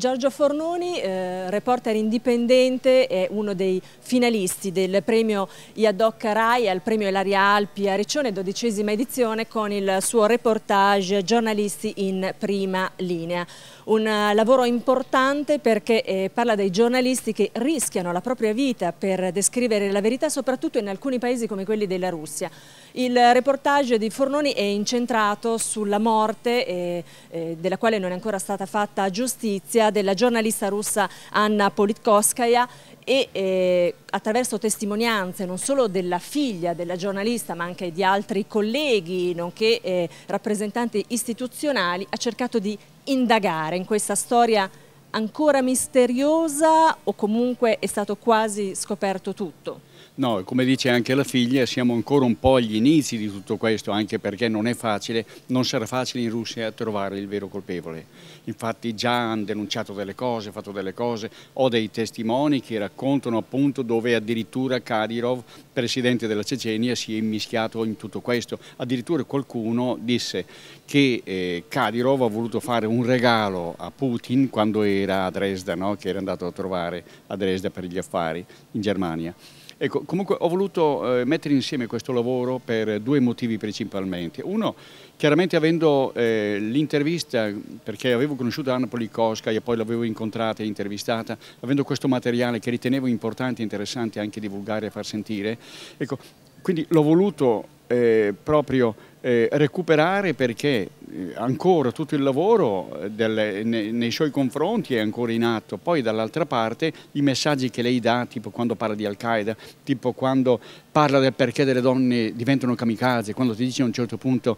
Giorgio Fornoni, eh, reporter indipendente, è uno dei finalisti del premio Iadoc Rai al premio Elaria Alpi a Riccione, dodicesima edizione, con il suo reportage Giornalisti in prima linea. Un uh, lavoro importante perché eh, parla dei giornalisti che rischiano la propria vita per descrivere la verità, soprattutto in alcuni paesi come quelli della Russia. Il reportage di Fornoni è incentrato sulla morte, eh, eh della quale non è ancora stata fatta giustizia, opera della giornalista russa Anna Politkovskaya e eh, attraverso testimonianze non solo della figlia della giornalista ma anche di altri colleghi nonché eh, rappresentanti istituzionali ha cercato di indagare in questa storia ancora misteriosa o comunque è stato quasi scoperto tutto? No, come dice anche la figlia, siamo ancora un po' agli inizi di tutto questo, anche perché non è facile, non sarà facile in Russia trovare il vero colpevole. Infatti già hanno denunciato delle cose, fatto delle cose, ho dei testimoni che raccontano appunto dove addirittura Kadyrov, presidente della Cecenia, si è immischiato in tutto questo. Addirittura qualcuno disse che eh, Kadyrov ha voluto fare un regalo a Putin quando era era a Dresda, no? che era andato a trovare a Dresda per gli affari in Germania. Ecco, comunque ho voluto eh, mettere insieme questo lavoro per due motivi principalmente. Uno, chiaramente avendo eh, l'intervista, perché avevo conosciuto Anna Polikowska e poi l'avevo incontrata e intervistata, avendo questo materiale che ritenevo importante e interessante anche divulgare e far sentire, ecco, quindi l'ho voluto eh, proprio eh, recuperare perché eh, ancora tutto il lavoro eh, del, nei, nei suoi confronti è ancora in atto. Poi dall'altra parte i messaggi che lei dà, tipo quando parla di Al-Qaeda, tipo quando parla del perché delle donne diventano kamikaze, quando ti dice a un certo punto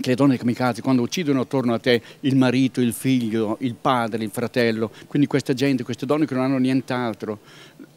che le donne kamikaze quando uccidono attorno a te il marito, il figlio, il padre, il fratello, quindi questa gente, queste donne che non hanno nient'altro,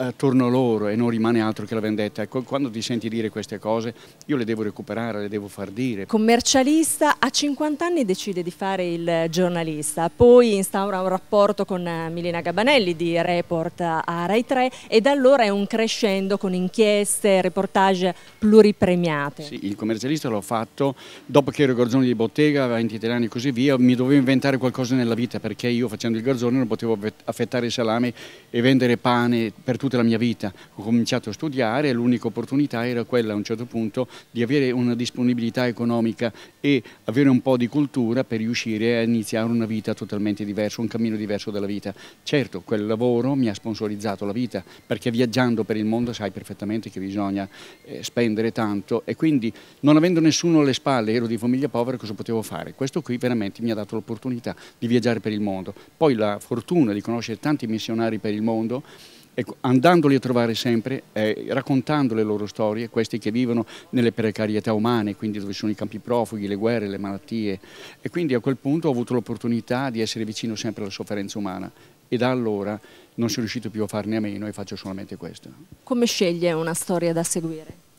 attorno eh, a loro e non rimane altro che la vendetta. Ecco, quando ti senti dire queste cose io le devo recuperare, le devo far dire. Commercialista, a 50 anni decide di fare il giornalista, poi instaura un rapporto con eh, Milena Gabanelli di Report a Rai 3 e da allora è un crescendo con inchieste, reportage pluripremiate. Sì, il commercialista l'ho fatto dopo che ero garzone di bottega, 23 anni e così via, mi dovevo inventare qualcosa nella vita perché io facendo il garzone non potevo affettare i salami e vendere pane per tutti tutta la mia vita. Ho cominciato a studiare e l'unica opportunità era quella a un certo punto di avere una disponibilità economica e avere un po' di cultura per riuscire a iniziare una vita totalmente diversa, un cammino diverso della vita. Certo, quel lavoro mi ha sponsorizzato la vita perché viaggiando per il mondo sai perfettamente che bisogna eh, spendere tanto e quindi non avendo nessuno alle spalle, ero di famiglia povera, cosa potevo fare? Questo qui veramente mi ha dato l'opportunità di viaggiare per il mondo. Poi la fortuna di conoscere tanti missionari per il mondo Ecco, andandoli a trovare sempre, eh, raccontando le loro storie, questi che vivono nelle precarietà umane, quindi dove sono i campi profughi, le guerre, le malattie. E quindi a quel punto ho avuto l'opportunità di essere vicino sempre alla sofferenza umana e da allora non sono riuscito più a farne a meno e faccio solamente questo. Come sceglie una storia da seguire?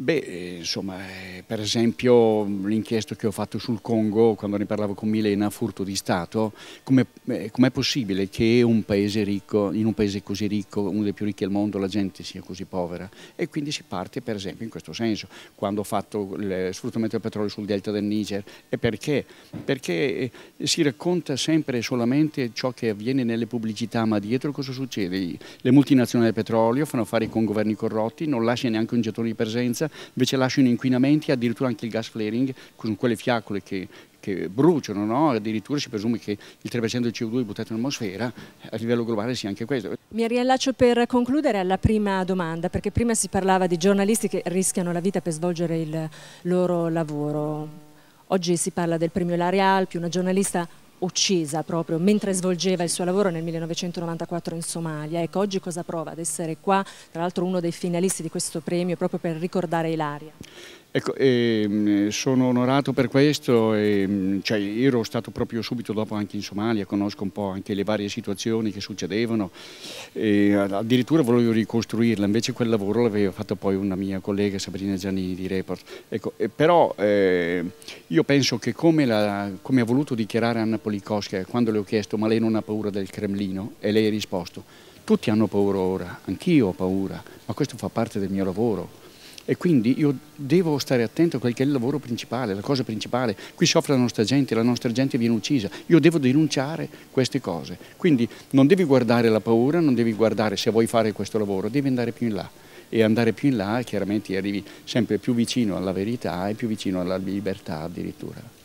Beh, eh, insomma, eh, per esempio mm, l'inchiesta che ho fatto sul Congo, quando ne parlavo con Milena, furto di Stato, eh, com'è com possibile che un ricco, in un paese così ricco, uno dei più ricchi al mondo, la gente sia così povera? E quindi si parte per esempio in questo senso, quando ho fatto il sfruttamento del petrolio sul delta del Niger. E perché? Perché si racconta sempre solamente ciò che avviene nelle pubblicità, ma dietro cosa succede? Le multinazionali del petrolio fanno affari con governi corrotti, non lasciano neanche un gettone di presenza, invece lasciano inquinamenti, addirittura anche il gas flaring, con quelle fiaccole che, che bruciano, no? addirittura si presume che il 3% del CO2 buttato in atmosfera a livello globale sia anche questo. Mi riallaccio per concludere alla prima domanda, perché prima si parlava di giornalisti che rischiano la vita per svolgere il loro lavoro. Oggi si parla del premio Larial, più una giornalista uccisa proprio mentre svolgeva il suo lavoro nel 1994 in Somalia. Ecco, oggi cosa prova ad essere qua, tra l'altro uno dei finalisti di questo premio proprio per ricordare Ilaria? Ecco, ehm, sono onorato per questo, ehm, cioè, ero stato proprio subito dopo anche in Somalia, conosco un po' anche le varie situazioni che succedevano, e addirittura volevo ricostruirla, invece quel lavoro l'aveva fatto poi una mia collega Sabrina Giannini di Report. Ecco, eh, però eh, io penso che come, la, come, ha voluto dichiarare Anna Polikowska quando le ho chiesto ma lei non ha paura del Cremlino e lei ha risposto tutti hanno paura ora, anch'io ho paura, ma questo fa parte del mio lavoro, e quindi io devo stare attento a quel che è il lavoro principale, la cosa principale. Qui soffre la nostra gente, la nostra gente viene uccisa. Io devo denunciare queste cose. Quindi non devi guardare la paura, non devi guardare se vuoi fare questo lavoro, devi andare più in là. E andare più in là chiaramente arrivi sempre più vicino alla verità e più vicino alla libertà addirittura.